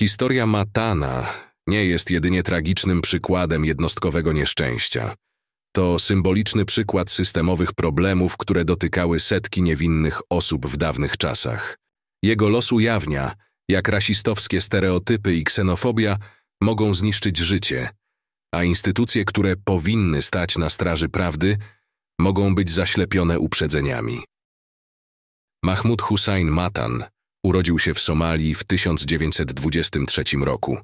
Historia Matana nie jest jedynie tragicznym przykładem jednostkowego nieszczęścia. To symboliczny przykład systemowych problemów, które dotykały setki niewinnych osób w dawnych czasach. Jego los ujawnia, jak rasistowskie stereotypy i ksenofobia mogą zniszczyć życie, a instytucje, które powinny stać na straży prawdy, mogą być zaślepione uprzedzeniami. Mahmud Hussein Matan Urodził się w Somalii w 1923 roku,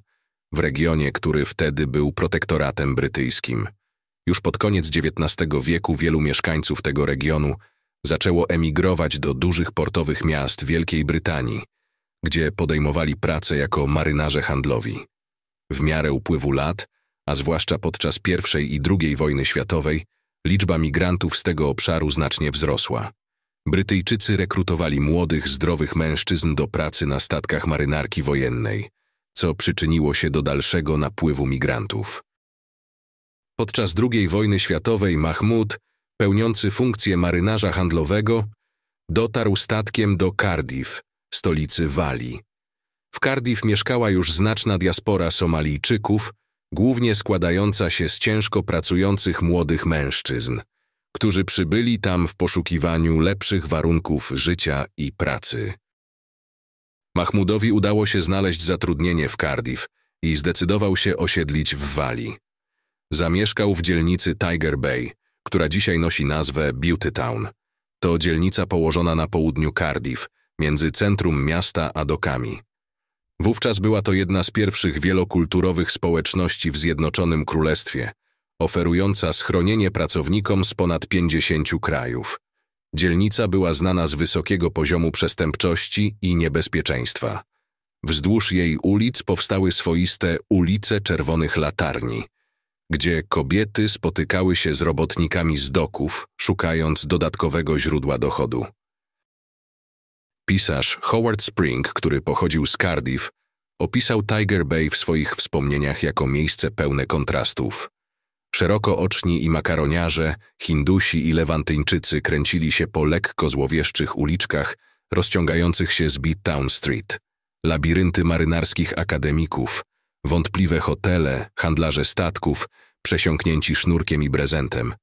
w regionie, który wtedy był protektoratem brytyjskim. Już pod koniec XIX wieku wielu mieszkańców tego regionu zaczęło emigrować do dużych portowych miast Wielkiej Brytanii, gdzie podejmowali pracę jako marynarze handlowi. W miarę upływu lat, a zwłaszcza podczas I i II wojny światowej, liczba migrantów z tego obszaru znacznie wzrosła. Brytyjczycy rekrutowali młodych, zdrowych mężczyzn do pracy na statkach marynarki wojennej, co przyczyniło się do dalszego napływu migrantów. Podczas II wojny światowej Mahmud, pełniący funkcję marynarza handlowego, dotarł statkiem do Cardiff, stolicy Walii. W Cardiff mieszkała już znaczna diaspora Somalijczyków, głównie składająca się z ciężko pracujących młodych mężczyzn – którzy przybyli tam w poszukiwaniu lepszych warunków życia i pracy. Mahmudowi udało się znaleźć zatrudnienie w Cardiff i zdecydował się osiedlić w Walii. Zamieszkał w dzielnicy Tiger Bay, która dzisiaj nosi nazwę Beauty Town. To dzielnica położona na południu Cardiff, między centrum miasta a dokami. Wówczas była to jedna z pierwszych wielokulturowych społeczności w Zjednoczonym Królestwie, oferująca schronienie pracownikom z ponad 50 krajów. Dzielnica była znana z wysokiego poziomu przestępczości i niebezpieczeństwa. Wzdłuż jej ulic powstały swoiste ulice czerwonych latarni, gdzie kobiety spotykały się z robotnikami z doków, szukając dodatkowego źródła dochodu. Pisarz Howard Spring, który pochodził z Cardiff, opisał Tiger Bay w swoich wspomnieniach jako miejsce pełne kontrastów. Szerokooczni i makaroniarze, Hindusi i Lewantyńczycy kręcili się po lekko złowieszczych uliczkach rozciągających się z Town Street, labirynty marynarskich akademików, wątpliwe hotele, handlarze statków, przesiąknięci sznurkiem i brezentem.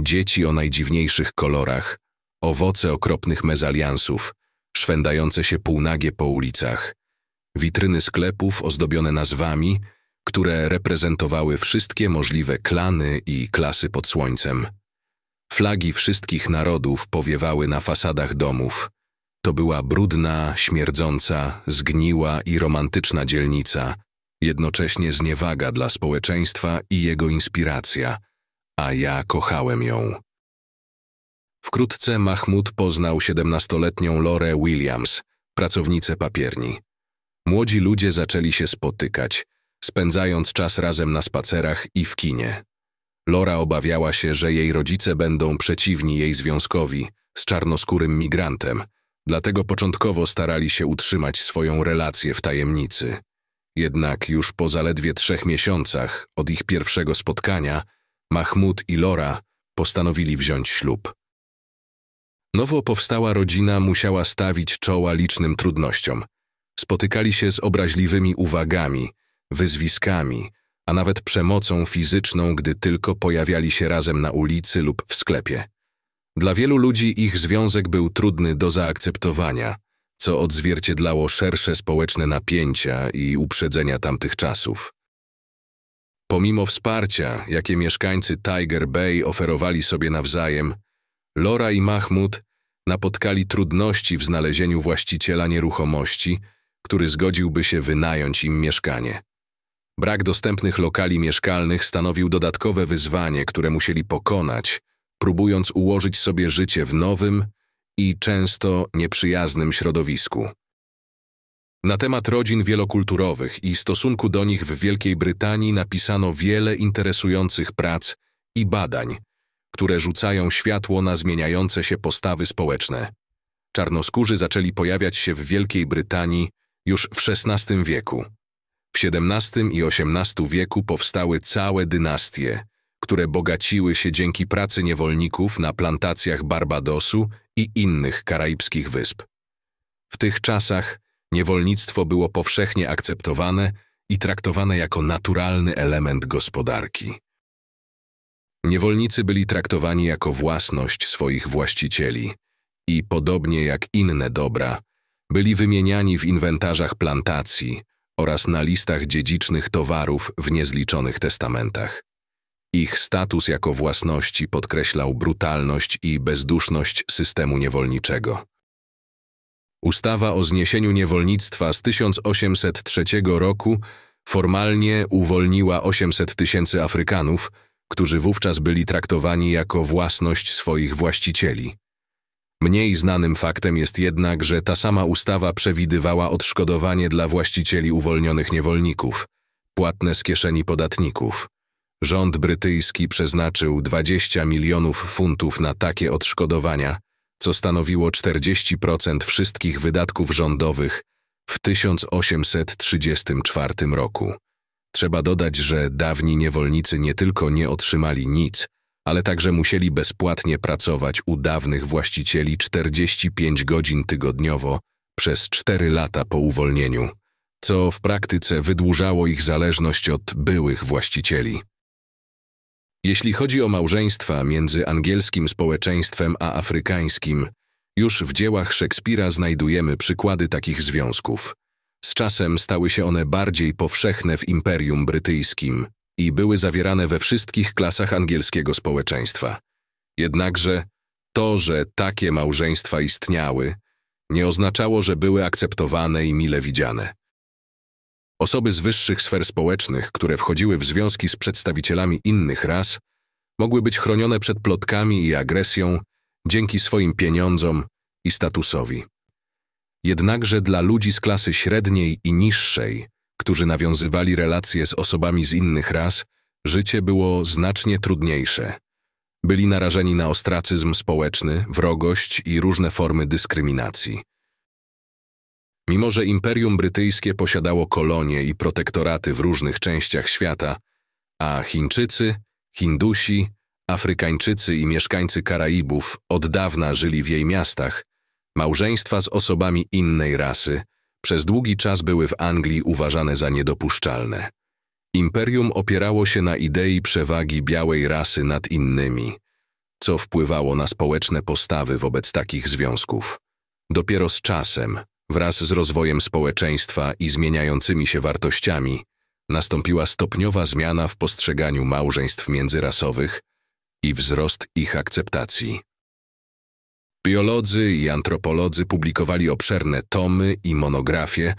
dzieci o najdziwniejszych kolorach, owoce okropnych mezaliansów, szwendające się półnagie po ulicach, witryny sklepów ozdobione nazwami – które reprezentowały wszystkie możliwe klany i klasy pod słońcem. Flagi wszystkich narodów powiewały na fasadach domów. To była brudna, śmierdząca, zgniła i romantyczna dzielnica, jednocześnie zniewaga dla społeczeństwa i jego inspiracja, a ja kochałem ją. Wkrótce Mahmud poznał siedemnastoletnią Lore Williams, pracownicę papierni. Młodzi ludzie zaczęli się spotykać – spędzając czas razem na spacerach i w kinie. Lora obawiała się, że jej rodzice będą przeciwni jej związkowi z czarnoskórym migrantem, dlatego początkowo starali się utrzymać swoją relację w tajemnicy. Jednak już po zaledwie trzech miesiącach od ich pierwszego spotkania Mahmud i Lora postanowili wziąć ślub. Nowo powstała rodzina musiała stawić czoła licznym trudnościom. Spotykali się z obraźliwymi uwagami, wyzwiskami, a nawet przemocą fizyczną, gdy tylko pojawiali się razem na ulicy lub w sklepie. Dla wielu ludzi ich związek był trudny do zaakceptowania, co odzwierciedlało szersze społeczne napięcia i uprzedzenia tamtych czasów. Pomimo wsparcia, jakie mieszkańcy Tiger Bay oferowali sobie nawzajem, Lora i Mahmud napotkali trudności w znalezieniu właściciela nieruchomości, który zgodziłby się wynająć im mieszkanie. Brak dostępnych lokali mieszkalnych stanowił dodatkowe wyzwanie, które musieli pokonać, próbując ułożyć sobie życie w nowym i często nieprzyjaznym środowisku. Na temat rodzin wielokulturowych i stosunku do nich w Wielkiej Brytanii napisano wiele interesujących prac i badań, które rzucają światło na zmieniające się postawy społeczne. Czarnoskórzy zaczęli pojawiać się w Wielkiej Brytanii już w XVI wieku. W XVII i XVIII wieku powstały całe dynastie, które bogaciły się dzięki pracy niewolników na plantacjach Barbadosu i innych karaibskich wysp. W tych czasach niewolnictwo było powszechnie akceptowane i traktowane jako naturalny element gospodarki. Niewolnicy byli traktowani jako własność swoich właścicieli i, podobnie jak inne dobra, byli wymieniani w inwentarzach plantacji – oraz na listach dziedzicznych towarów w niezliczonych testamentach. Ich status jako własności podkreślał brutalność i bezduszność systemu niewolniczego. Ustawa o zniesieniu niewolnictwa z 1803 roku formalnie uwolniła 800 tysięcy Afrykanów, którzy wówczas byli traktowani jako własność swoich właścicieli. Mniej znanym faktem jest jednak, że ta sama ustawa przewidywała odszkodowanie dla właścicieli uwolnionych niewolników, płatne z kieszeni podatników. Rząd brytyjski przeznaczył 20 milionów funtów na takie odszkodowania, co stanowiło 40% wszystkich wydatków rządowych w 1834 roku. Trzeba dodać, że dawni niewolnicy nie tylko nie otrzymali nic, ale także musieli bezpłatnie pracować u dawnych właścicieli 45 godzin tygodniowo przez 4 lata po uwolnieniu, co w praktyce wydłużało ich zależność od byłych właścicieli. Jeśli chodzi o małżeństwa między angielskim społeczeństwem a afrykańskim, już w dziełach Szekspira znajdujemy przykłady takich związków. Z czasem stały się one bardziej powszechne w Imperium Brytyjskim i były zawierane we wszystkich klasach angielskiego społeczeństwa. Jednakże to, że takie małżeństwa istniały, nie oznaczało, że były akceptowane i mile widziane. Osoby z wyższych sfer społecznych, które wchodziły w związki z przedstawicielami innych ras, mogły być chronione przed plotkami i agresją dzięki swoim pieniądzom i statusowi. Jednakże dla ludzi z klasy średniej i niższej którzy nawiązywali relacje z osobami z innych ras, życie było znacznie trudniejsze. Byli narażeni na ostracyzm społeczny, wrogość i różne formy dyskryminacji. Mimo, że Imperium Brytyjskie posiadało kolonie i protektoraty w różnych częściach świata, a Chińczycy, Hindusi, Afrykańczycy i mieszkańcy Karaibów od dawna żyli w jej miastach, małżeństwa z osobami innej rasy przez długi czas były w Anglii uważane za niedopuszczalne. Imperium opierało się na idei przewagi białej rasy nad innymi, co wpływało na społeczne postawy wobec takich związków. Dopiero z czasem, wraz z rozwojem społeczeństwa i zmieniającymi się wartościami, nastąpiła stopniowa zmiana w postrzeganiu małżeństw międzyrasowych i wzrost ich akceptacji. Biolodzy i antropolodzy publikowali obszerne tomy i monografie,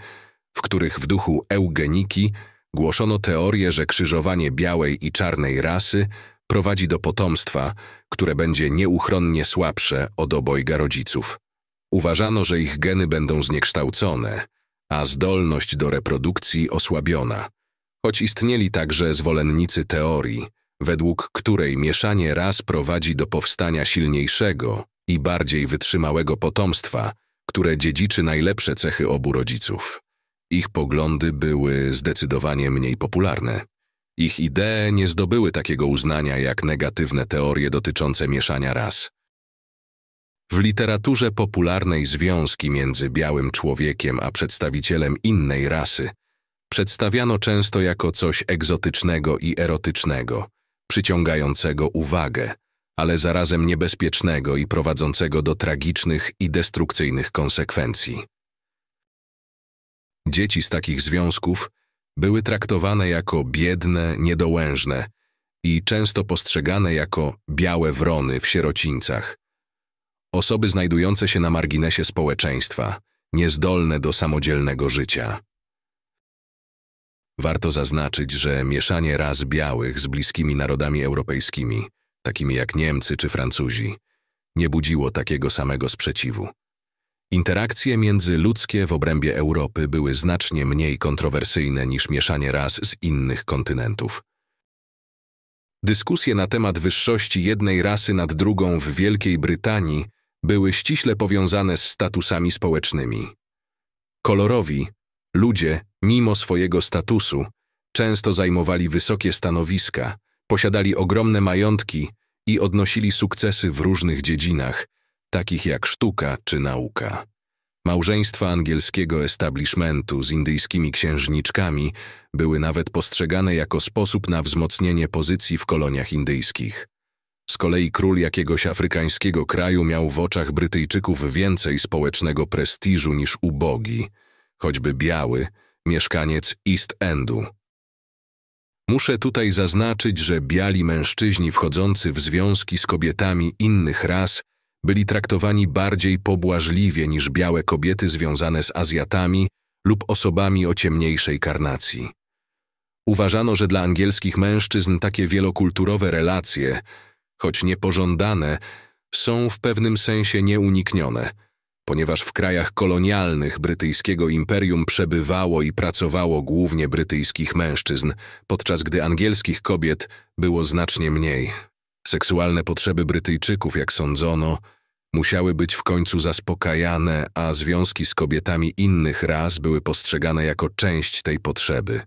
w których w duchu eugeniki głoszono teorię, że krzyżowanie białej i czarnej rasy prowadzi do potomstwa, które będzie nieuchronnie słabsze od obojga rodziców. Uważano, że ich geny będą zniekształcone, a zdolność do reprodukcji osłabiona. Choć istnieli także zwolennicy teorii, według której mieszanie ras prowadzi do powstania silniejszego, i bardziej wytrzymałego potomstwa, które dziedziczy najlepsze cechy obu rodziców. Ich poglądy były zdecydowanie mniej popularne. Ich idee nie zdobyły takiego uznania jak negatywne teorie dotyczące mieszania ras. W literaturze popularnej związki między białym człowiekiem a przedstawicielem innej rasy przedstawiano często jako coś egzotycznego i erotycznego, przyciągającego uwagę, ale zarazem niebezpiecznego i prowadzącego do tragicznych i destrukcyjnych konsekwencji. Dzieci z takich związków były traktowane jako biedne, niedołężne i często postrzegane jako białe wrony w sierocińcach. Osoby znajdujące się na marginesie społeczeństwa, niezdolne do samodzielnego życia. Warto zaznaczyć, że mieszanie ras białych z bliskimi narodami europejskimi takimi jak Niemcy czy Francuzi, nie budziło takiego samego sprzeciwu. Interakcje międzyludzkie w obrębie Europy były znacznie mniej kontrowersyjne niż mieszanie ras z innych kontynentów. Dyskusje na temat wyższości jednej rasy nad drugą w Wielkiej Brytanii były ściśle powiązane z statusami społecznymi. Kolorowi, ludzie, mimo swojego statusu, często zajmowali wysokie stanowiska, Posiadali ogromne majątki i odnosili sukcesy w różnych dziedzinach, takich jak sztuka czy nauka. Małżeństwa angielskiego establishmentu z indyjskimi księżniczkami były nawet postrzegane jako sposób na wzmocnienie pozycji w koloniach indyjskich. Z kolei król jakiegoś afrykańskiego kraju miał w oczach Brytyjczyków więcej społecznego prestiżu niż ubogi, choćby biały, mieszkaniec East Endu. Muszę tutaj zaznaczyć, że biali mężczyźni wchodzący w związki z kobietami innych ras byli traktowani bardziej pobłażliwie niż białe kobiety związane z Azjatami lub osobami o ciemniejszej karnacji. Uważano, że dla angielskich mężczyzn takie wielokulturowe relacje, choć niepożądane, są w pewnym sensie nieuniknione – ponieważ w krajach kolonialnych brytyjskiego imperium przebywało i pracowało głównie brytyjskich mężczyzn, podczas gdy angielskich kobiet było znacznie mniej. Seksualne potrzeby Brytyjczyków, jak sądzono, musiały być w końcu zaspokajane, a związki z kobietami innych ras były postrzegane jako część tej potrzeby.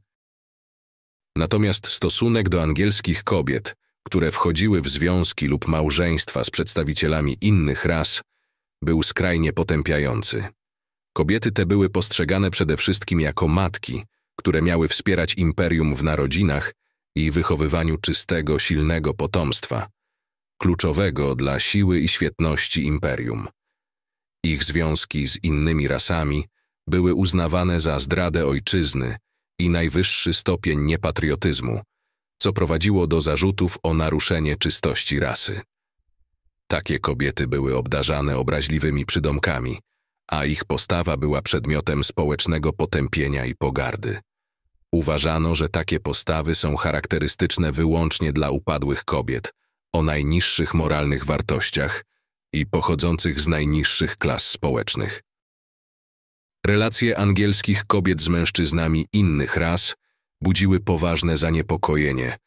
Natomiast stosunek do angielskich kobiet, które wchodziły w związki lub małżeństwa z przedstawicielami innych ras, był skrajnie potępiający. Kobiety te były postrzegane przede wszystkim jako matki, które miały wspierać imperium w narodzinach i wychowywaniu czystego, silnego potomstwa, kluczowego dla siły i świetności imperium. Ich związki z innymi rasami były uznawane za zdradę ojczyzny i najwyższy stopień niepatriotyzmu, co prowadziło do zarzutów o naruszenie czystości rasy. Takie kobiety były obdarzane obraźliwymi przydomkami, a ich postawa była przedmiotem społecznego potępienia i pogardy. Uważano, że takie postawy są charakterystyczne wyłącznie dla upadłych kobiet o najniższych moralnych wartościach i pochodzących z najniższych klas społecznych. Relacje angielskich kobiet z mężczyznami innych ras budziły poważne zaniepokojenie,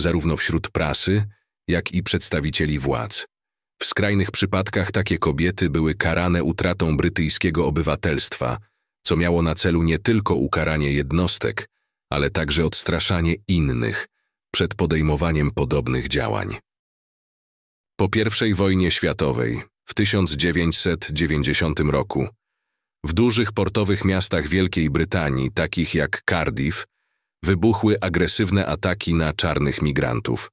zarówno wśród prasy, jak i przedstawicieli władz. W skrajnych przypadkach takie kobiety były karane utratą brytyjskiego obywatelstwa, co miało na celu nie tylko ukaranie jednostek, ale także odstraszanie innych przed podejmowaniem podobnych działań. Po I wojnie światowej w 1990 roku w dużych portowych miastach Wielkiej Brytanii, takich jak Cardiff, wybuchły agresywne ataki na czarnych migrantów.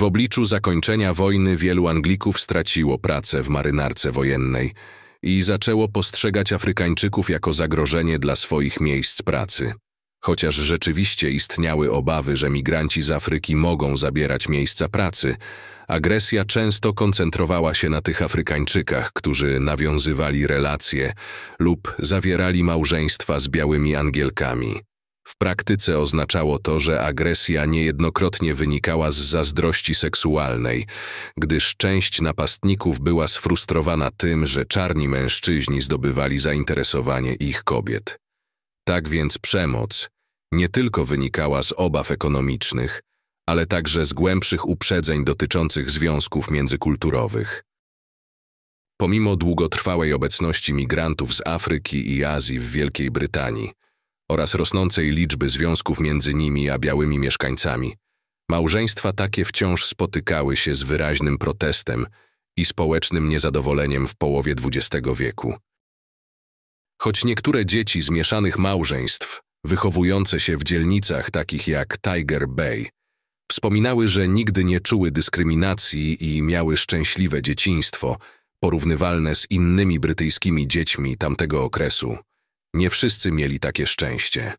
W obliczu zakończenia wojny wielu Anglików straciło pracę w marynarce wojennej i zaczęło postrzegać Afrykańczyków jako zagrożenie dla swoich miejsc pracy. Chociaż rzeczywiście istniały obawy, że migranci z Afryki mogą zabierać miejsca pracy, agresja często koncentrowała się na tych Afrykańczykach, którzy nawiązywali relacje lub zawierali małżeństwa z białymi Angielkami. W praktyce oznaczało to, że agresja niejednokrotnie wynikała z zazdrości seksualnej, gdyż część napastników była sfrustrowana tym, że czarni mężczyźni zdobywali zainteresowanie ich kobiet. Tak więc przemoc nie tylko wynikała z obaw ekonomicznych, ale także z głębszych uprzedzeń dotyczących związków międzykulturowych. Pomimo długotrwałej obecności migrantów z Afryki i Azji w Wielkiej Brytanii, oraz rosnącej liczby związków między nimi a białymi mieszkańcami, małżeństwa takie wciąż spotykały się z wyraźnym protestem i społecznym niezadowoleniem w połowie XX wieku. Choć niektóre dzieci z mieszanych małżeństw, wychowujące się w dzielnicach takich jak Tiger Bay, wspominały, że nigdy nie czuły dyskryminacji i miały szczęśliwe dzieciństwo, porównywalne z innymi brytyjskimi dziećmi tamtego okresu. Nie wszyscy mieli takie szczęście.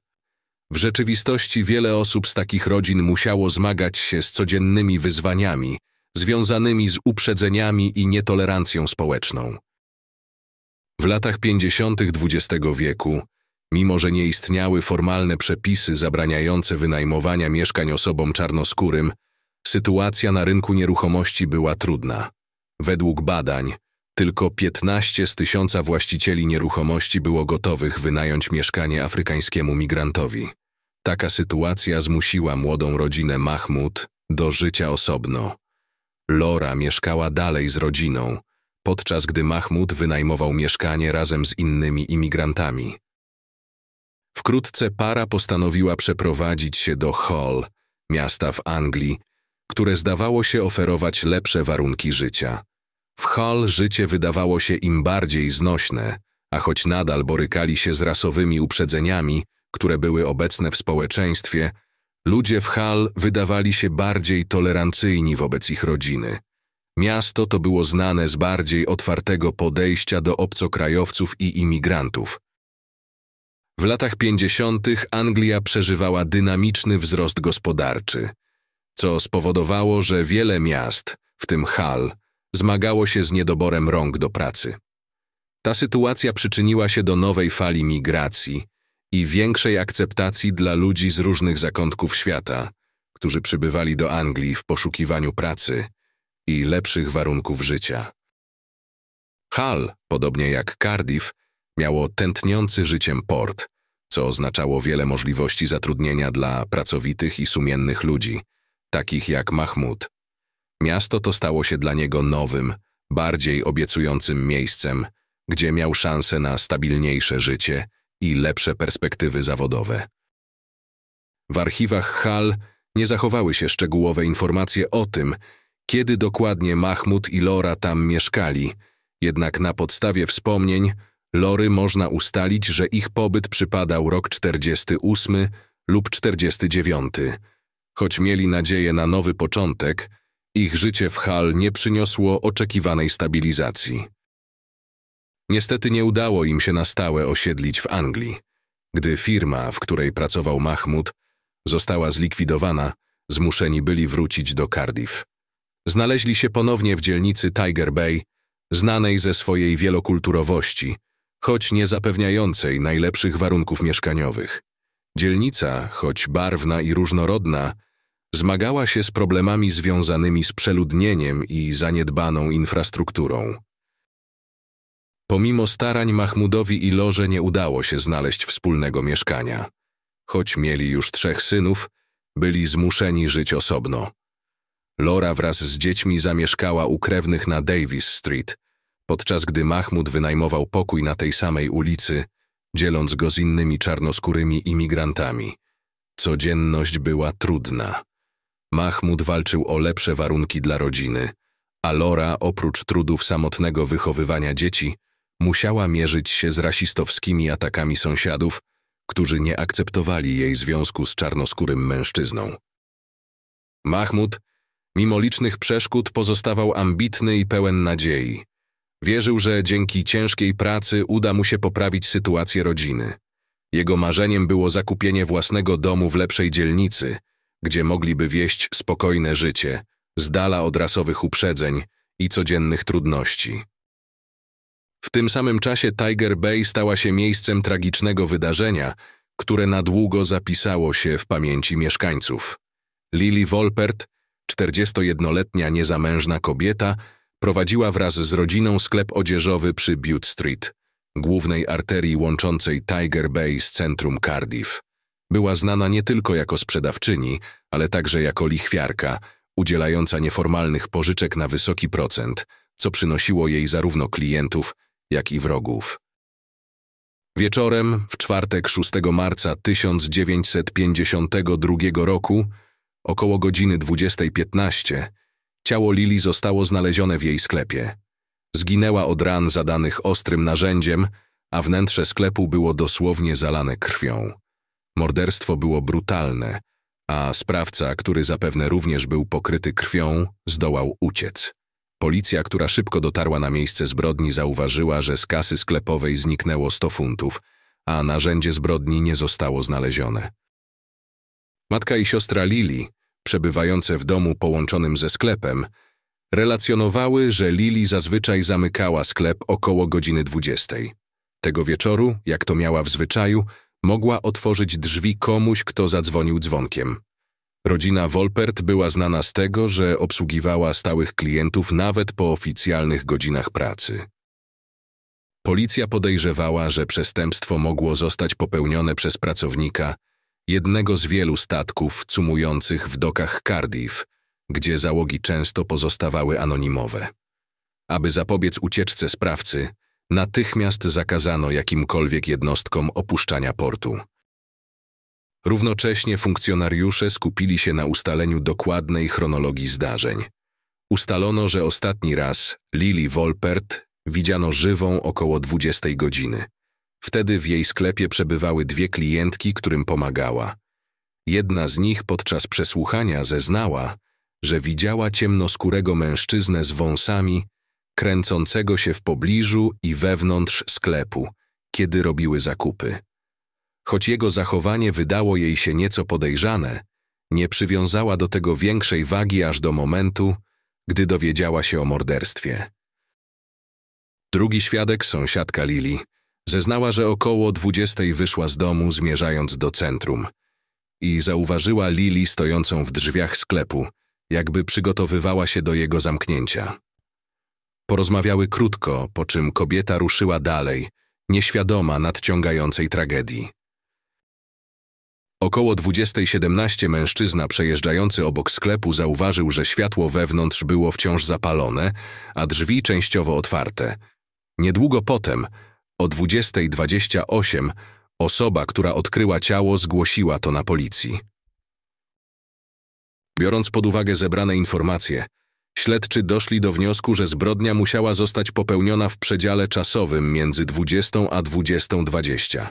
W rzeczywistości wiele osób z takich rodzin musiało zmagać się z codziennymi wyzwaniami, związanymi z uprzedzeniami i nietolerancją społeczną. W latach 50. XX wieku, mimo że nie istniały formalne przepisy zabraniające wynajmowania mieszkań osobom czarnoskórym, sytuacja na rynku nieruchomości była trudna. Według badań tylko 15 z tysiąca właścicieli nieruchomości było gotowych wynająć mieszkanie afrykańskiemu migrantowi. Taka sytuacja zmusiła młodą rodzinę Mahmud do życia osobno. Lora mieszkała dalej z rodziną, podczas gdy Mahmud wynajmował mieszkanie razem z innymi imigrantami. Wkrótce para postanowiła przeprowadzić się do Hull, miasta w Anglii, które zdawało się oferować lepsze warunki życia. W Hall życie wydawało się im bardziej znośne, a choć nadal borykali się z rasowymi uprzedzeniami, które były obecne w społeczeństwie, ludzie w Hall wydawali się bardziej tolerancyjni wobec ich rodziny. Miasto to było znane z bardziej otwartego podejścia do obcokrajowców i imigrantów. W latach 50. Anglia przeżywała dynamiczny wzrost gospodarczy, co spowodowało, że wiele miast, w tym Hall, zmagało się z niedoborem rąk do pracy. Ta sytuacja przyczyniła się do nowej fali migracji i większej akceptacji dla ludzi z różnych zakątków świata, którzy przybywali do Anglii w poszukiwaniu pracy i lepszych warunków życia. Hall, podobnie jak Cardiff, miało tętniący życiem port, co oznaczało wiele możliwości zatrudnienia dla pracowitych i sumiennych ludzi, takich jak Mahmud, Miasto to stało się dla niego nowym, bardziej obiecującym miejscem, gdzie miał szansę na stabilniejsze życie i lepsze perspektywy zawodowe. W archiwach Hal nie zachowały się szczegółowe informacje o tym, kiedy dokładnie Mahmud i Lora tam mieszkali, jednak na podstawie wspomnień Lory można ustalić, że ich pobyt przypadał rok 48 lub 49. Choć mieli nadzieję na nowy początek, ich życie w Hal nie przyniosło oczekiwanej stabilizacji. Niestety nie udało im się na stałe osiedlić w Anglii. Gdy firma, w której pracował Mahmud, została zlikwidowana, zmuszeni byli wrócić do Cardiff. Znaleźli się ponownie w dzielnicy Tiger Bay, znanej ze swojej wielokulturowości, choć nie zapewniającej najlepszych warunków mieszkaniowych. Dzielnica, choć barwna i różnorodna, Zmagała się z problemami związanymi z przeludnieniem i zaniedbaną infrastrukturą. Pomimo starań Mahmudowi i Loże nie udało się znaleźć wspólnego mieszkania. Choć mieli już trzech synów, byli zmuszeni żyć osobno. Lora wraz z dziećmi zamieszkała u krewnych na Davis Street, podczas gdy Mahmud wynajmował pokój na tej samej ulicy, dzieląc go z innymi czarnoskórymi imigrantami. Codzienność była trudna. Mahmud walczył o lepsze warunki dla rodziny, a Lora, oprócz trudów samotnego wychowywania dzieci, musiała mierzyć się z rasistowskimi atakami sąsiadów, którzy nie akceptowali jej związku z czarnoskórym mężczyzną. Mahmud, mimo licznych przeszkód, pozostawał ambitny i pełen nadziei. Wierzył, że dzięki ciężkiej pracy uda mu się poprawić sytuację rodziny. Jego marzeniem było zakupienie własnego domu w lepszej dzielnicy – gdzie mogliby wieść spokojne życie, z dala od rasowych uprzedzeń i codziennych trudności. W tym samym czasie Tiger Bay stała się miejscem tragicznego wydarzenia, które na długo zapisało się w pamięci mieszkańców. Lily Wolpert, 41-letnia niezamężna kobieta, prowadziła wraz z rodziną sklep odzieżowy przy Butte Street, głównej arterii łączącej Tiger Bay z centrum Cardiff. Była znana nie tylko jako sprzedawczyni, ale także jako lichwiarka, udzielająca nieformalnych pożyczek na wysoki procent, co przynosiło jej zarówno klientów, jak i wrogów. Wieczorem, w czwartek 6 marca 1952 roku, około godziny 20.15, ciało Lili zostało znalezione w jej sklepie. Zginęła od ran zadanych ostrym narzędziem, a wnętrze sklepu było dosłownie zalane krwią. Morderstwo było brutalne, a sprawca, który zapewne również był pokryty krwią, zdołał uciec. Policja, która szybko dotarła na miejsce zbrodni, zauważyła, że z kasy sklepowej zniknęło 100 funtów, a narzędzie zbrodni nie zostało znalezione. Matka i siostra Lili, przebywające w domu połączonym ze sklepem, relacjonowały, że Lili zazwyczaj zamykała sklep około godziny 20. Tego wieczoru, jak to miała w zwyczaju, mogła otworzyć drzwi komuś, kto zadzwonił dzwonkiem. Rodzina Wolpert była znana z tego, że obsługiwała stałych klientów nawet po oficjalnych godzinach pracy. Policja podejrzewała, że przestępstwo mogło zostać popełnione przez pracownika jednego z wielu statków cumujących w dokach Cardiff, gdzie załogi często pozostawały anonimowe. Aby zapobiec ucieczce sprawcy, Natychmiast zakazano jakimkolwiek jednostkom opuszczania portu. Równocześnie funkcjonariusze skupili się na ustaleniu dokładnej chronologii zdarzeń. Ustalono, że ostatni raz Lili Wolpert widziano żywą około 20 godziny. Wtedy w jej sklepie przebywały dwie klientki, którym pomagała. Jedna z nich podczas przesłuchania zeznała, że widziała ciemnoskórego mężczyznę z wąsami kręcącego się w pobliżu i wewnątrz sklepu, kiedy robiły zakupy. Choć jego zachowanie wydało jej się nieco podejrzane, nie przywiązała do tego większej wagi aż do momentu, gdy dowiedziała się o morderstwie. Drugi świadek, sąsiadka Lili, zeznała, że około dwudziestej wyszła z domu zmierzając do centrum i zauważyła Lili stojącą w drzwiach sklepu, jakby przygotowywała się do jego zamknięcia. Porozmawiały krótko, po czym kobieta ruszyła dalej, nieświadoma nadciągającej tragedii. Około 20.17 mężczyzna przejeżdżający obok sklepu zauważył, że światło wewnątrz było wciąż zapalone, a drzwi częściowo otwarte. Niedługo potem, o 20.28, osoba, która odkryła ciało, zgłosiła to na policji. Biorąc pod uwagę zebrane informacje, Śledczy doszli do wniosku, że zbrodnia musiała zostać popełniona w przedziale czasowym między 20 a 20.20.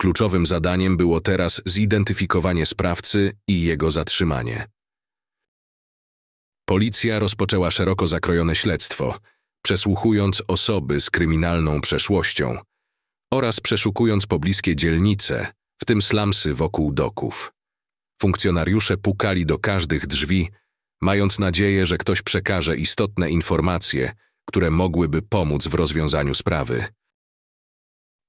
Kluczowym zadaniem było teraz zidentyfikowanie sprawcy i jego zatrzymanie. Policja rozpoczęła szeroko zakrojone śledztwo, przesłuchując osoby z kryminalną przeszłością oraz przeszukując pobliskie dzielnice, w tym slamsy wokół doków. Funkcjonariusze pukali do każdych drzwi, mając nadzieję, że ktoś przekaże istotne informacje, które mogłyby pomóc w rozwiązaniu sprawy.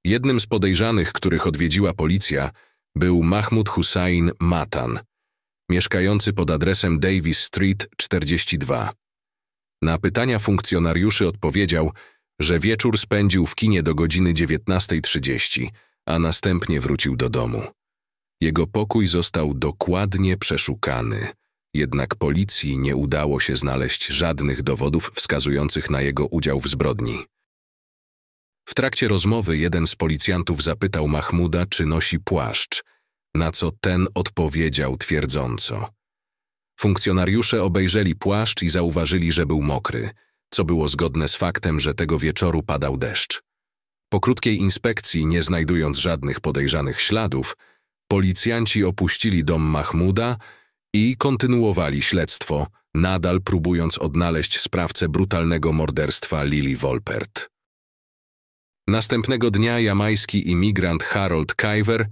Jednym z podejrzanych, których odwiedziła policja, był Mahmud Hussein Matan, mieszkający pod adresem Davis Street 42. Na pytania funkcjonariuszy odpowiedział, że wieczór spędził w kinie do godziny 19.30, a następnie wrócił do domu. Jego pokój został dokładnie przeszukany. Jednak policji nie udało się znaleźć żadnych dowodów wskazujących na jego udział w zbrodni. W trakcie rozmowy jeden z policjantów zapytał Mahmuda, czy nosi płaszcz, na co ten odpowiedział twierdząco. Funkcjonariusze obejrzeli płaszcz i zauważyli, że był mokry, co było zgodne z faktem, że tego wieczoru padał deszcz. Po krótkiej inspekcji, nie znajdując żadnych podejrzanych śladów, policjanci opuścili dom Mahmuda i kontynuowali śledztwo, nadal próbując odnaleźć sprawcę brutalnego morderstwa Lili Wolpert. Następnego dnia jamański imigrant Harold Kajwer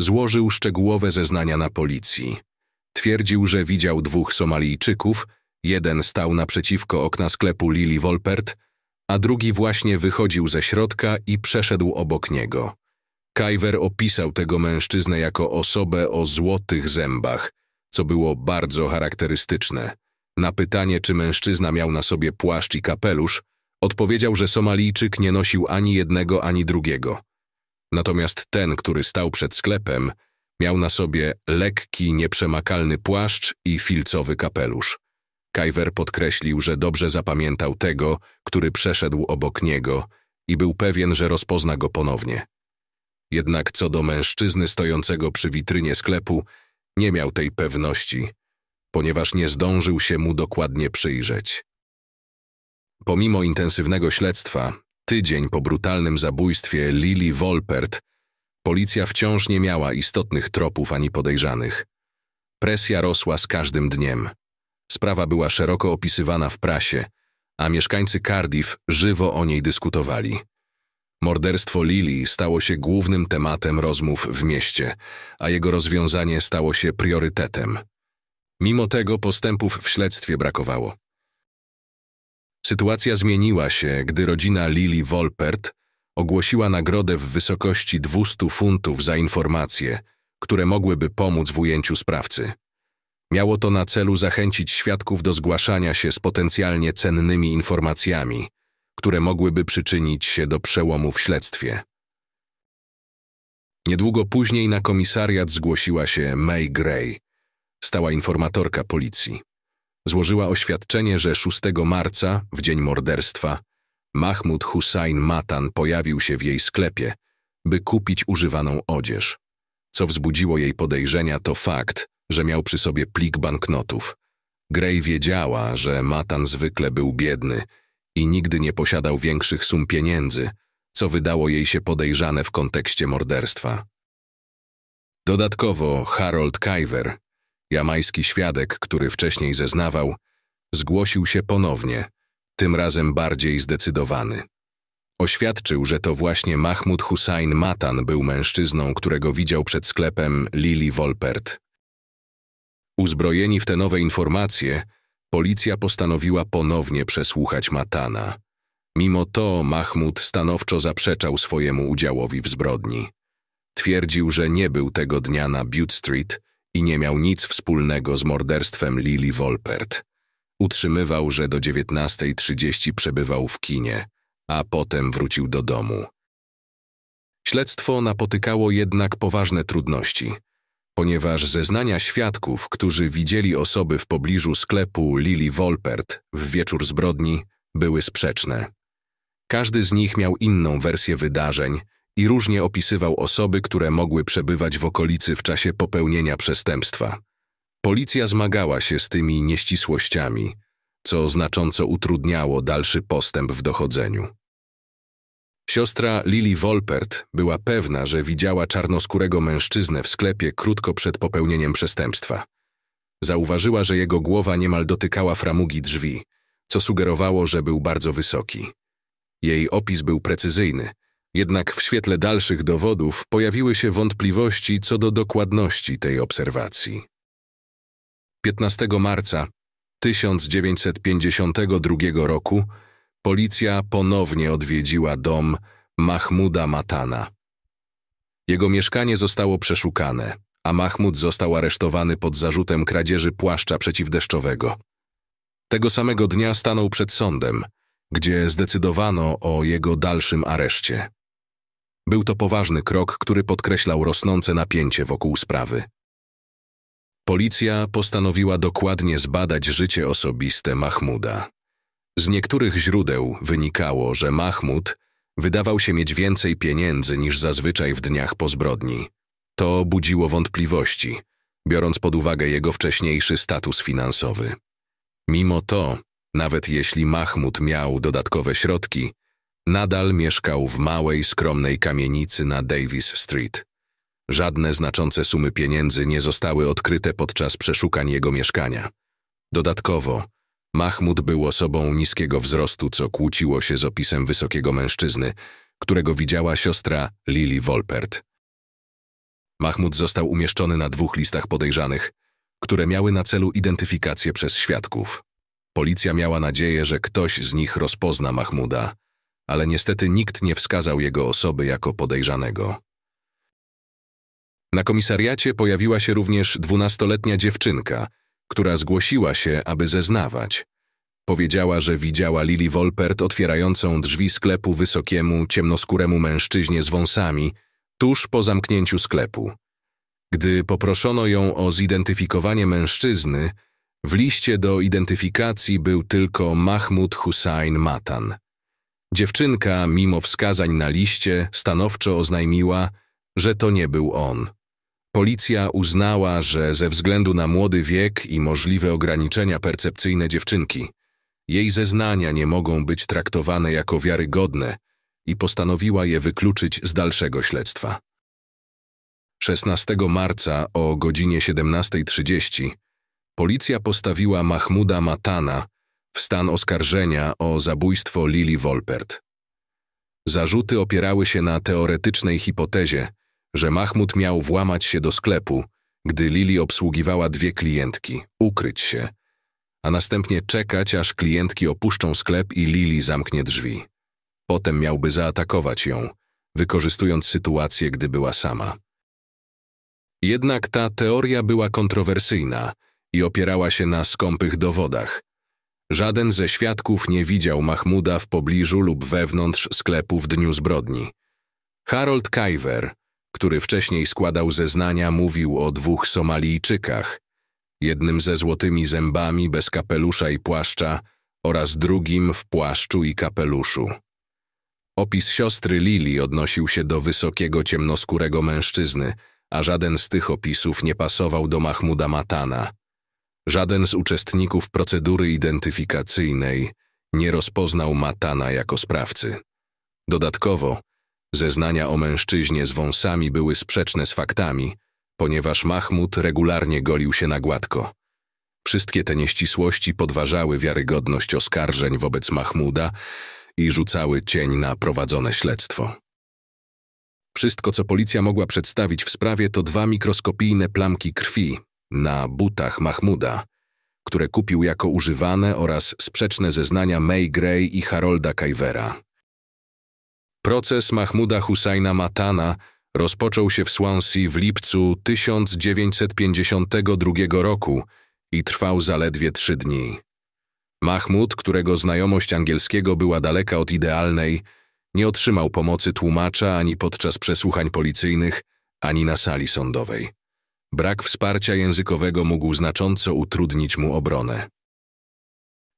złożył szczegółowe zeznania na policji. Twierdził, że widział dwóch Somalijczyków, jeden stał naprzeciwko okna sklepu Lili Wolpert, a drugi właśnie wychodził ze środka i przeszedł obok niego. Kajwer opisał tego mężczyznę jako osobę o złotych zębach, co było bardzo charakterystyczne. Na pytanie, czy mężczyzna miał na sobie płaszcz i kapelusz, odpowiedział, że Somalijczyk nie nosił ani jednego, ani drugiego. Natomiast ten, który stał przed sklepem, miał na sobie lekki, nieprzemakalny płaszcz i filcowy kapelusz. Kajwer podkreślił, że dobrze zapamiętał tego, który przeszedł obok niego i był pewien, że rozpozna go ponownie. Jednak co do mężczyzny stojącego przy witrynie sklepu, nie miał tej pewności, ponieważ nie zdążył się mu dokładnie przyjrzeć. Pomimo intensywnego śledztwa, tydzień po brutalnym zabójstwie Lili Wolpert, policja wciąż nie miała istotnych tropów ani podejrzanych. Presja rosła z każdym dniem. Sprawa była szeroko opisywana w prasie, a mieszkańcy Cardiff żywo o niej dyskutowali. Morderstwo Lili stało się głównym tematem rozmów w mieście, a jego rozwiązanie stało się priorytetem. Mimo tego postępów w śledztwie brakowało. Sytuacja zmieniła się, gdy rodzina Lili Wolpert ogłosiła nagrodę w wysokości 200 funtów za informacje, które mogłyby pomóc w ujęciu sprawcy. Miało to na celu zachęcić świadków do zgłaszania się z potencjalnie cennymi informacjami, które mogłyby przyczynić się do przełomu w śledztwie. Niedługo później na komisariat zgłosiła się May Gray, stała informatorka policji. Złożyła oświadczenie, że 6 marca, w dzień morderstwa, Mahmud Hussein Matan pojawił się w jej sklepie, by kupić używaną odzież. Co wzbudziło jej podejrzenia to fakt, że miał przy sobie plik banknotów. Gray wiedziała, że Matan zwykle był biedny i nigdy nie posiadał większych sum pieniędzy, co wydało jej się podejrzane w kontekście morderstwa. Dodatkowo Harold Kajwer, jamański świadek, który wcześniej zeznawał, zgłosił się ponownie, tym razem bardziej zdecydowany. Oświadczył, że to właśnie Mahmud Hussein Matan był mężczyzną, którego widział przed sklepem Lili Wolpert. Uzbrojeni w te nowe informacje, Policja postanowiła ponownie przesłuchać Matana. Mimo to Mahmud stanowczo zaprzeczał swojemu udziałowi w zbrodni. Twierdził, że nie był tego dnia na Butte Street i nie miał nic wspólnego z morderstwem Lili Wolpert. Utrzymywał, że do 19.30 przebywał w kinie, a potem wrócił do domu. Śledztwo napotykało jednak poważne trudności – ponieważ zeznania świadków, którzy widzieli osoby w pobliżu sklepu Lili Wolpert w wieczór zbrodni, były sprzeczne. Każdy z nich miał inną wersję wydarzeń i różnie opisywał osoby, które mogły przebywać w okolicy w czasie popełnienia przestępstwa. Policja zmagała się z tymi nieścisłościami, co znacząco utrudniało dalszy postęp w dochodzeniu. Siostra Lili Wolpert była pewna, że widziała czarnoskórego mężczyznę w sklepie krótko przed popełnieniem przestępstwa. Zauważyła, że jego głowa niemal dotykała framugi drzwi, co sugerowało, że był bardzo wysoki. Jej opis był precyzyjny, jednak w świetle dalszych dowodów pojawiły się wątpliwości co do dokładności tej obserwacji. 15 marca 1952 roku policja ponownie odwiedziła dom Mahmuda Matana. Jego mieszkanie zostało przeszukane, a Mahmud został aresztowany pod zarzutem kradzieży płaszcza przeciwdeszczowego. Tego samego dnia stanął przed sądem, gdzie zdecydowano o jego dalszym areszcie. Był to poważny krok, który podkreślał rosnące napięcie wokół sprawy. Policja postanowiła dokładnie zbadać życie osobiste Mahmuda. Z niektórych źródeł wynikało, że Mahmud wydawał się mieć więcej pieniędzy niż zazwyczaj w dniach po zbrodni. To budziło wątpliwości, biorąc pod uwagę jego wcześniejszy status finansowy. Mimo to, nawet jeśli Mahmud miał dodatkowe środki, nadal mieszkał w małej, skromnej kamienicy na Davis Street. Żadne znaczące sumy pieniędzy nie zostały odkryte podczas przeszukań jego mieszkania. Dodatkowo, Mahmud był osobą niskiego wzrostu, co kłóciło się z opisem wysokiego mężczyzny, którego widziała siostra Lili Wolpert. Mahmud został umieszczony na dwóch listach podejrzanych, które miały na celu identyfikację przez świadków. Policja miała nadzieję, że ktoś z nich rozpozna Mahmuda, ale niestety nikt nie wskazał jego osoby jako podejrzanego. Na komisariacie pojawiła się również dwunastoletnia dziewczynka, która zgłosiła się, aby zeznawać. Powiedziała, że widziała Lili Wolpert otwierającą drzwi sklepu wysokiemu, ciemnoskóremu mężczyźnie z wąsami, tuż po zamknięciu sklepu. Gdy poproszono ją o zidentyfikowanie mężczyzny, w liście do identyfikacji był tylko Mahmud Hussein Matan. Dziewczynka, mimo wskazań na liście, stanowczo oznajmiła, że to nie był on. Policja uznała, że ze względu na młody wiek i możliwe ograniczenia percepcyjne dziewczynki, jej zeznania nie mogą być traktowane jako wiarygodne i postanowiła je wykluczyć z dalszego śledztwa. 16 marca o godzinie 17.30 policja postawiła Mahmuda Matana w stan oskarżenia o zabójstwo Lili Wolpert. Zarzuty opierały się na teoretycznej hipotezie, że Mahmud miał włamać się do sklepu, gdy Lili obsługiwała dwie klientki, ukryć się, a następnie czekać, aż klientki opuszczą sklep i Lili zamknie drzwi. Potem miałby zaatakować ją, wykorzystując sytuację, gdy była sama. Jednak ta teoria była kontrowersyjna i opierała się na skąpych dowodach. Żaden ze świadków nie widział Mahmuda w pobliżu lub wewnątrz sklepu w dniu zbrodni. Harold Kajwer, który wcześniej składał zeznania, mówił o dwóch Somalijczykach, jednym ze złotymi zębami bez kapelusza i płaszcza oraz drugim w płaszczu i kapeluszu. Opis siostry Lili odnosił się do wysokiego, ciemnoskórego mężczyzny, a żaden z tych opisów nie pasował do Mahmuda Matana. Żaden z uczestników procedury identyfikacyjnej nie rozpoznał Matana jako sprawcy. Dodatkowo Zeznania o mężczyźnie z wąsami były sprzeczne z faktami, ponieważ Mahmud regularnie golił się na gładko. Wszystkie te nieścisłości podważały wiarygodność oskarżeń wobec Mahmuda i rzucały cień na prowadzone śledztwo. Wszystko, co policja mogła przedstawić w sprawie, to dwa mikroskopijne plamki krwi na butach Mahmuda, które kupił jako używane oraz sprzeczne zeznania May Gray i Harolda Kajwera. Proces Mahmuda Husajna Matana rozpoczął się w Swansea w lipcu 1952 roku i trwał zaledwie trzy dni. Mahmud, którego znajomość angielskiego była daleka od idealnej, nie otrzymał pomocy tłumacza ani podczas przesłuchań policyjnych, ani na sali sądowej. Brak wsparcia językowego mógł znacząco utrudnić mu obronę.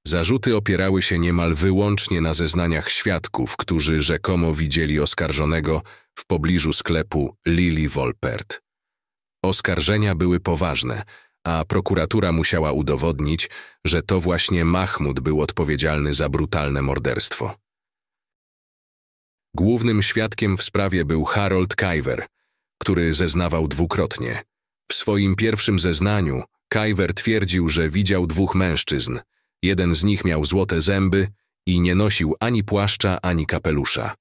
Zarzuty opierały się niemal wyłącznie na zeznaniach świadków, którzy rzekomo widzieli oskarżonego w pobliżu sklepu Lili Wolpert. Oskarżenia były poważne, a prokuratura musiała udowodnić, że to właśnie Mahmud był odpowiedzialny za brutalne morderstwo. Głównym świadkiem w sprawie był Harold Kajwer, który zeznawał dwukrotnie. W swoim pierwszym zeznaniu Kajwer twierdził, że widział dwóch mężczyzn, Jeden z nich miał złote zęby i nie nosił ani płaszcza, ani kapelusza.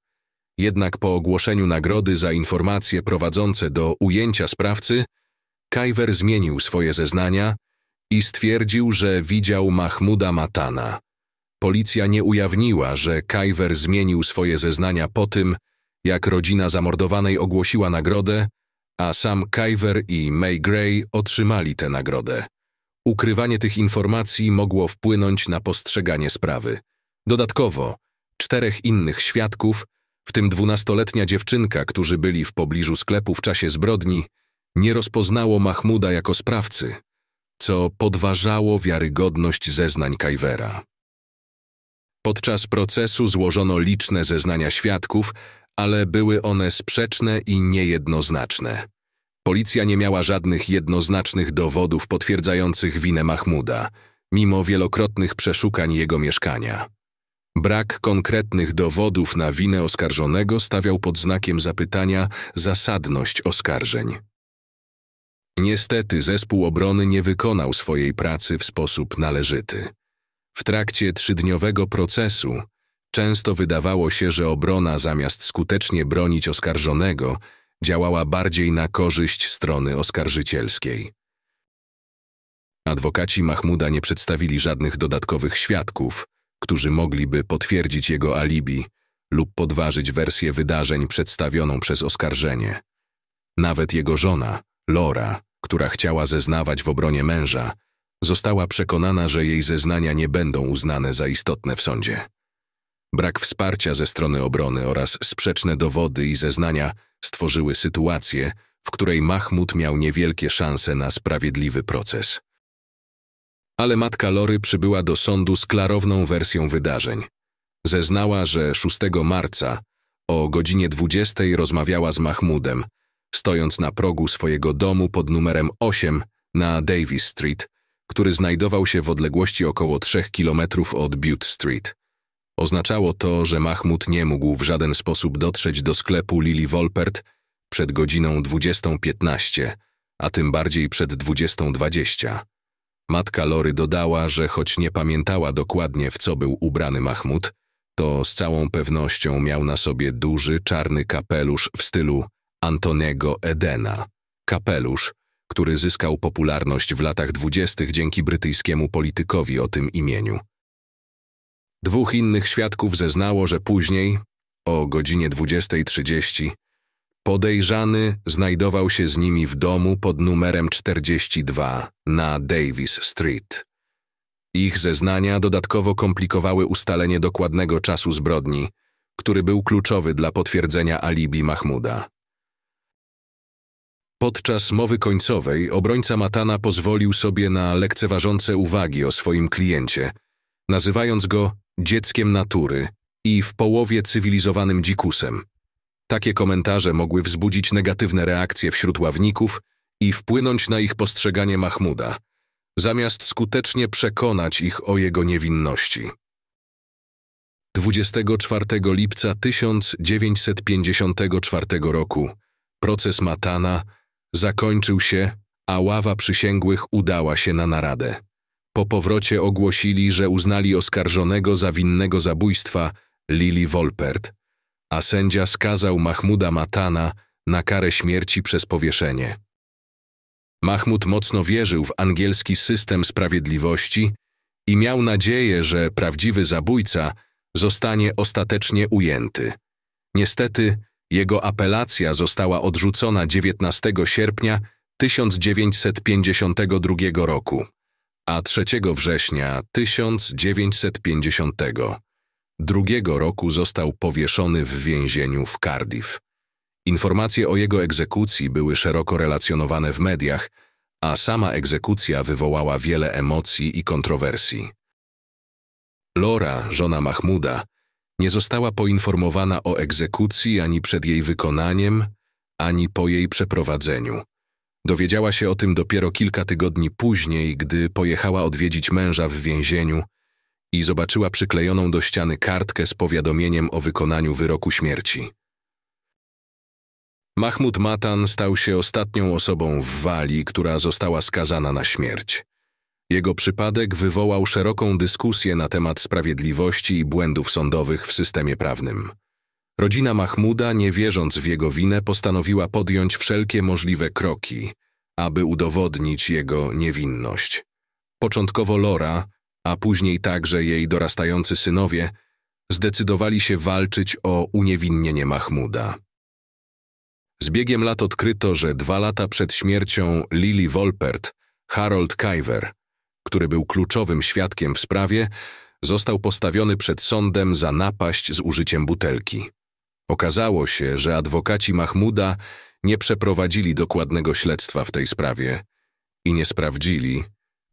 Jednak po ogłoszeniu nagrody za informacje prowadzące do ujęcia sprawcy, Kajwer zmienił swoje zeznania i stwierdził, że widział Mahmuda Matana. Policja nie ujawniła, że Kajwer zmienił swoje zeznania po tym, jak rodzina zamordowanej ogłosiła nagrodę, a sam Kajwer i May Gray otrzymali tę nagrodę. Ukrywanie tych informacji mogło wpłynąć na postrzeganie sprawy. Dodatkowo, czterech innych świadków, w tym dwunastoletnia dziewczynka, którzy byli w pobliżu sklepu w czasie zbrodni, nie rozpoznało Mahmuda jako sprawcy, co podważało wiarygodność zeznań Kajwera. Podczas procesu złożono liczne zeznania świadków, ale były one sprzeczne i niejednoznaczne. Policja nie miała żadnych jednoznacznych dowodów potwierdzających winę Mahmuda, mimo wielokrotnych przeszukań jego mieszkania. Brak konkretnych dowodów na winę oskarżonego stawiał pod znakiem zapytania zasadność oskarżeń. Niestety zespół obrony nie wykonał swojej pracy w sposób należyty. W trakcie trzydniowego procesu często wydawało się, że obrona zamiast skutecznie bronić oskarżonego, działała bardziej na korzyść strony oskarżycielskiej. Adwokaci Mahmuda nie przedstawili żadnych dodatkowych świadków, którzy mogliby potwierdzić jego alibi lub podważyć wersję wydarzeń przedstawioną przez oskarżenie. Nawet jego żona, Laura, która chciała zeznawać w obronie męża, została przekonana, że jej zeznania nie będą uznane za istotne w sądzie. Brak wsparcia ze strony obrony oraz sprzeczne dowody i zeznania stworzyły sytuację, w której Mahmud miał niewielkie szanse na sprawiedliwy proces. Ale matka Lory przybyła do sądu z klarowną wersją wydarzeń. Zeznała, że 6 marca o godzinie 20 rozmawiała z Mahmudem, stojąc na progu swojego domu pod numerem 8 na Davis Street, który znajdował się w odległości około 3 km od Butte Street. Oznaczało to, że Mahmud nie mógł w żaden sposób dotrzeć do sklepu Lili Wolpert przed godziną 20.15, a tym bardziej przed 20.20. Matka Lory dodała, że choć nie pamiętała dokładnie, w co był ubrany Mahmud, to z całą pewnością miał na sobie duży, czarny kapelusz w stylu Antonego Edena. Kapelusz, który zyskał popularność w latach dwudziestych dzięki brytyjskiemu politykowi o tym imieniu. Dwóch innych świadków zeznało, że później, o godzinie 20.30, podejrzany znajdował się z nimi w domu pod numerem 42 na Davis Street. Ich zeznania dodatkowo komplikowały ustalenie dokładnego czasu zbrodni, który był kluczowy dla potwierdzenia alibi Mahmuda. Podczas mowy końcowej obrońca Matana pozwolił sobie na lekceważące uwagi o swoim kliencie, nazywając go dzieckiem natury i w połowie cywilizowanym dzikusem. Takie komentarze mogły wzbudzić negatywne reakcje wśród ławników i wpłynąć na ich postrzeganie Mahmuda, zamiast skutecznie przekonać ich o jego niewinności. 24 lipca 1954 roku proces Matana zakończył się, a ława przysięgłych udała się na naradę. Po powrocie ogłosili, że uznali oskarżonego za winnego zabójstwa Lili Wolpert, a sędzia skazał Mahmuda Matana na karę śmierci przez powieszenie. Mahmud mocno wierzył w angielski system sprawiedliwości i miał nadzieję, że prawdziwy zabójca zostanie ostatecznie ujęty. Niestety, jego apelacja została odrzucona 19 sierpnia 1952 roku a 3 września 1952 roku został powieszony w więzieniu w Cardiff. Informacje o jego egzekucji były szeroko relacjonowane w mediach, a sama egzekucja wywołała wiele emocji i kontrowersji. Lora, żona Mahmuda, nie została poinformowana o egzekucji ani przed jej wykonaniem, ani po jej przeprowadzeniu. Dowiedziała się o tym dopiero kilka tygodni później, gdy pojechała odwiedzić męża w więzieniu i zobaczyła przyklejoną do ściany kartkę z powiadomieniem o wykonaniu wyroku śmierci. Mahmud Matan stał się ostatnią osobą w Walii, która została skazana na śmierć. Jego przypadek wywołał szeroką dyskusję na temat sprawiedliwości i błędów sądowych w systemie prawnym. Rodzina Mahmuda, nie wierząc w jego winę, postanowiła podjąć wszelkie możliwe kroki, aby udowodnić jego niewinność. Początkowo Lora, a później także jej dorastający synowie, zdecydowali się walczyć o uniewinnienie Mahmuda. Z biegiem lat odkryto, że dwa lata przed śmiercią Lili Wolpert, Harold Kajwer, który był kluczowym świadkiem w sprawie, został postawiony przed sądem za napaść z użyciem butelki. Okazało się, że adwokaci Mahmuda nie przeprowadzili dokładnego śledztwa w tej sprawie i nie sprawdzili,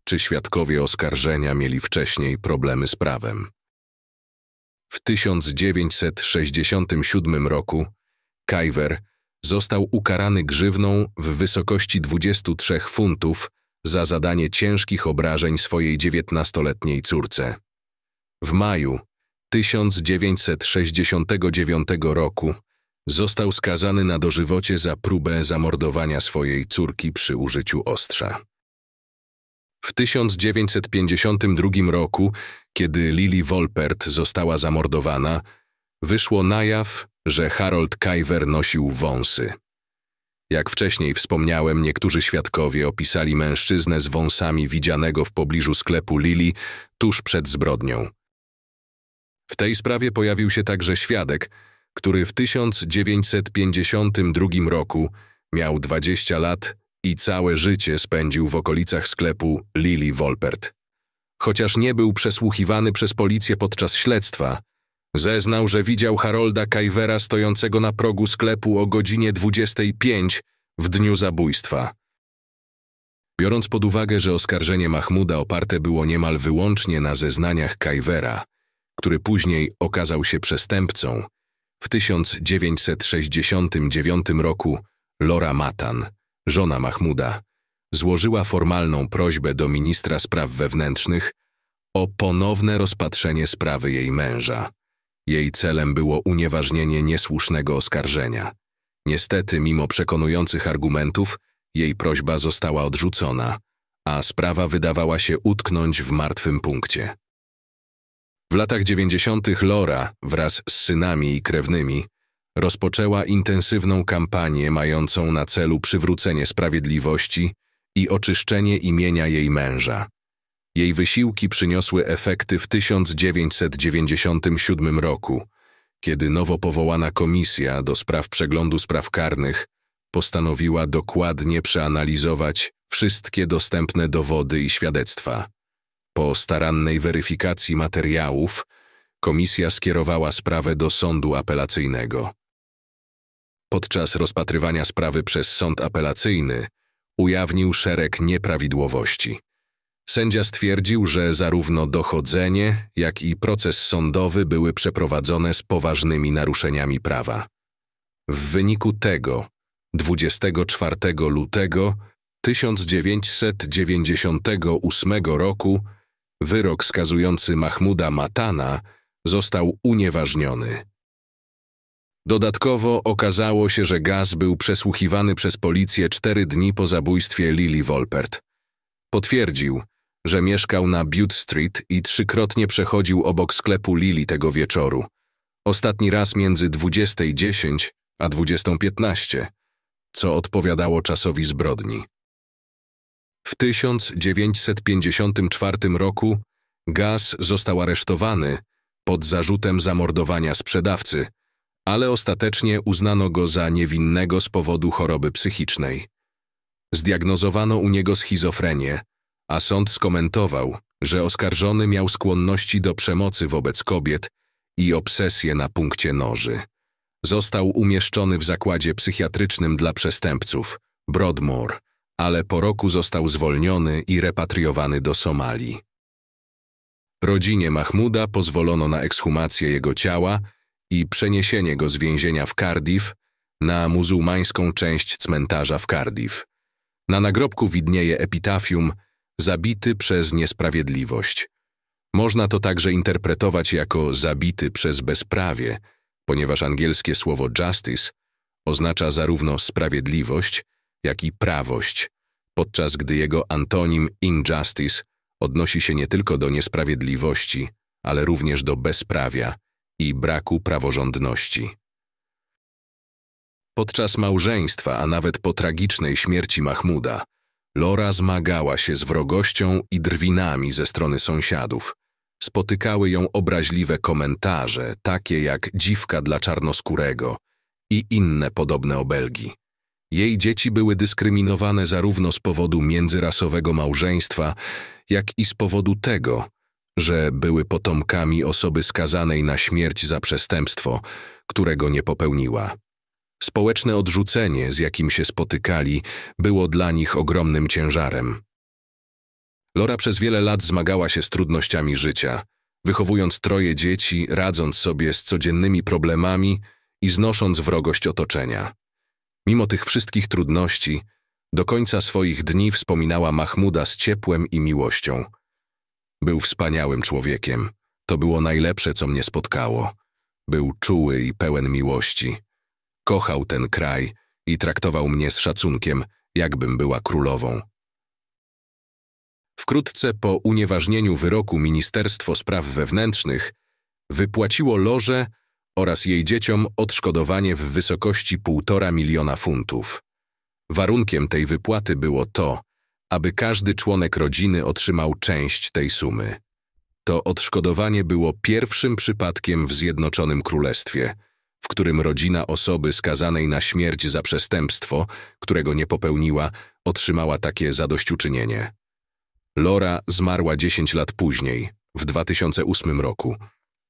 czy świadkowie oskarżenia mieli wcześniej problemy z prawem. W 1967 roku Kajwer został ukarany grzywną w wysokości 23 funtów za zadanie ciężkich obrażeń swojej 19-letniej córce. W maju 1969 roku został skazany na dożywocie za próbę zamordowania swojej córki przy użyciu ostrza. W 1952 roku, kiedy Lili Wolpert została zamordowana, wyszło na jaw, że Harold Kajwer nosił wąsy. Jak wcześniej wspomniałem, niektórzy świadkowie opisali mężczyznę z wąsami widzianego w pobliżu sklepu Lili tuż przed zbrodnią. W tej sprawie pojawił się także świadek, który w 1952 roku miał 20 lat i całe życie spędził w okolicach sklepu Lili Wolpert. Chociaż nie był przesłuchiwany przez policję podczas śledztwa, zeznał, że widział Harolda Kajwera stojącego na progu sklepu o godzinie 25 w dniu zabójstwa. Biorąc pod uwagę, że oskarżenie Mahmuda oparte było niemal wyłącznie na zeznaniach Kajwera, który później okazał się przestępcą, w 1969 roku Lora Matan, żona Mahmuda, złożyła formalną prośbę do ministra spraw wewnętrznych o ponowne rozpatrzenie sprawy jej męża. Jej celem było unieważnienie niesłusznego oskarżenia. Niestety, mimo przekonujących argumentów, jej prośba została odrzucona, a sprawa wydawała się utknąć w martwym punkcie. W latach 90. Lora wraz z synami i krewnymi rozpoczęła intensywną kampanię mającą na celu przywrócenie sprawiedliwości i oczyszczenie imienia jej męża. Jej wysiłki przyniosły efekty w 1997 roku, kiedy nowo powołana komisja do spraw przeglądu spraw karnych postanowiła dokładnie przeanalizować wszystkie dostępne dowody i świadectwa. Po starannej weryfikacji materiałów komisja skierowała sprawę do sądu apelacyjnego. Podczas rozpatrywania sprawy przez sąd apelacyjny ujawnił szereg nieprawidłowości. Sędzia stwierdził, że zarówno dochodzenie, jak i proces sądowy były przeprowadzone z poważnymi naruszeniami prawa. W wyniku tego 24 lutego 1998 roku Wyrok skazujący Mahmuda Matana został unieważniony. Dodatkowo okazało się, że Gaz był przesłuchiwany przez policję cztery dni po zabójstwie Lili Wolpert. Potwierdził, że mieszkał na Butte Street i trzykrotnie przechodził obok sklepu Lili tego wieczoru. Ostatni raz między 20.10 a 20.15, co odpowiadało czasowi zbrodni. W 1954 roku Gaz został aresztowany pod zarzutem zamordowania sprzedawcy, ale ostatecznie uznano go za niewinnego z powodu choroby psychicznej. Zdiagnozowano u niego schizofrenię, a sąd skomentował, że oskarżony miał skłonności do przemocy wobec kobiet i obsesję na punkcie noży. Został umieszczony w zakładzie psychiatrycznym dla przestępców, Broadmoor, ale po roku został zwolniony i repatriowany do Somalii. Rodzinie Mahmuda pozwolono na ekshumację jego ciała i przeniesienie go z więzienia w Cardiff na muzułmańską część cmentarza w Cardiff. Na nagrobku widnieje epitafium zabity przez niesprawiedliwość. Można to także interpretować jako zabity przez bezprawie, ponieważ angielskie słowo justice oznacza zarówno sprawiedliwość, jak i prawość, podczas gdy jego antonim injustice odnosi się nie tylko do niesprawiedliwości, ale również do bezprawia i braku praworządności. Podczas małżeństwa, a nawet po tragicznej śmierci Mahmuda, Lora zmagała się z wrogością i drwinami ze strony sąsiadów. Spotykały ją obraźliwe komentarze, takie jak dziwka dla czarnoskórego i inne podobne obelgi. Jej dzieci były dyskryminowane zarówno z powodu międzyrasowego małżeństwa, jak i z powodu tego, że były potomkami osoby skazanej na śmierć za przestępstwo, którego nie popełniła. Społeczne odrzucenie, z jakim się spotykali, było dla nich ogromnym ciężarem. Lora przez wiele lat zmagała się z trudnościami życia, wychowując troje dzieci, radząc sobie z codziennymi problemami i znosząc wrogość otoczenia. Mimo tych wszystkich trudności, do końca swoich dni wspominała Mahmuda z ciepłem i miłością. Był wspaniałym człowiekiem. To było najlepsze, co mnie spotkało. Był czuły i pełen miłości. Kochał ten kraj i traktował mnie z szacunkiem, jakbym była królową. Wkrótce po unieważnieniu wyroku Ministerstwo Spraw Wewnętrznych wypłaciło loże oraz jej dzieciom odszkodowanie w wysokości 1,5 miliona funtów. Warunkiem tej wypłaty było to, aby każdy członek rodziny otrzymał część tej sumy. To odszkodowanie było pierwszym przypadkiem w Zjednoczonym Królestwie, w którym rodzina osoby skazanej na śmierć za przestępstwo, którego nie popełniła, otrzymała takie zadośćuczynienie. Lora zmarła 10 lat później, w 2008 roku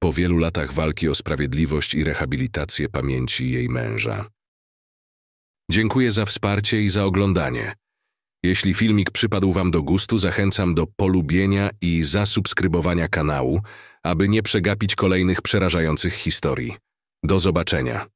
po wielu latach walki o sprawiedliwość i rehabilitację pamięci jej męża. Dziękuję za wsparcie i za oglądanie. Jeśli filmik przypadł Wam do gustu, zachęcam do polubienia i zasubskrybowania kanału, aby nie przegapić kolejnych przerażających historii. Do zobaczenia.